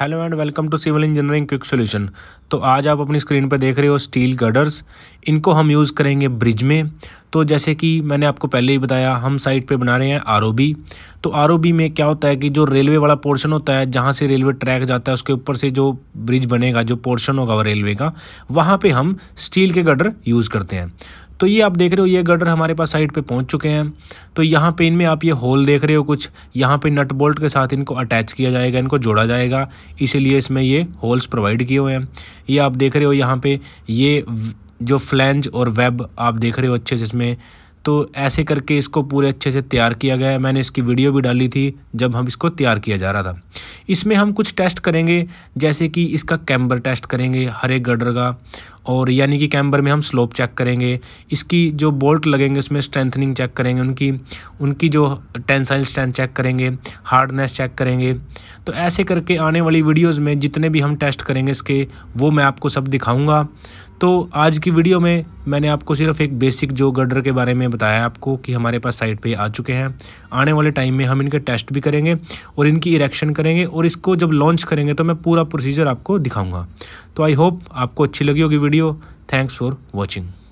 hello and welcome to civil engineering quick solution तो आज आप अपनी स्क्रीन पर देख रहे हो स्टील गडर्स इनको हम यूज़ करेंगे ब्रिज में तो जैसे कि मैंने आपको पहले ही बताया हम साइट पे बना रहे हैं आर तो आर में क्या होता है कि जो रेलवे वाला पोर्शन होता है जहाँ से रेलवे ट्रैक जाता है उसके ऊपर से जो ब्रिज बनेगा जो पोर्शन होगा रेलवे का वहाँ पर हम स्टील के गडर यूज़ करते हैं तो ये आप देख रहे हो ये गर्डर हमारे पास साइड पे पहुंच चुके हैं तो यहाँ पे इनमें आप ये होल देख रहे हो कुछ यहाँ पे नट बोल्ट के साथ इनको अटैच किया जाएगा इनको जोड़ा जाएगा इसीलिए इसमें ये होल्स प्रोवाइड किए हुए हैं ये आप देख रहे हो यहाँ पे ये जो फ्लैंज और वेब आप देख रहे हो अच्छे से इसमें तो ऐसे करके इसको पूरे अच्छे से तैयार किया गया है मैंने इसकी वीडियो भी डाली थी जब हम इसको तैयार किया जा रहा था इसमें हम कुछ टेस्ट करेंगे जैसे कि इसका कैम्बर टेस्ट करेंगे हर एक गर्डर का और यानी कि कैम्बर में हम स्लोप चेक करेंगे इसकी जो बोल्ट लगेंगे उसमें स्ट्रेंथनिंग चेक करेंगे उनकी उनकी जो टेंसाइल स्ट्रेंथ चेक करेंगे हार्डनेस चेक करेंगे तो ऐसे करके आने वाली वीडियोस में जितने भी हम टेस्ट करेंगे इसके वो मैं आपको सब दिखाऊंगा तो आज की वीडियो में मैंने आपको सिर्फ एक बेसिक जो गर्डर के बारे में बताया आपको कि हमारे पास साइट पे आ चुके हैं आने वाले टाइम में हम इनके टेस्ट भी करेंगे और इनकी इरेक्शन करेंगे और इसको जब लॉन्च करेंगे तो मैं पूरा प्रोसीजर आपको दिखाऊंगा तो आई होप आपको अच्छी लगी होगी वीडियो थैंक्स फॉर वॉचिंग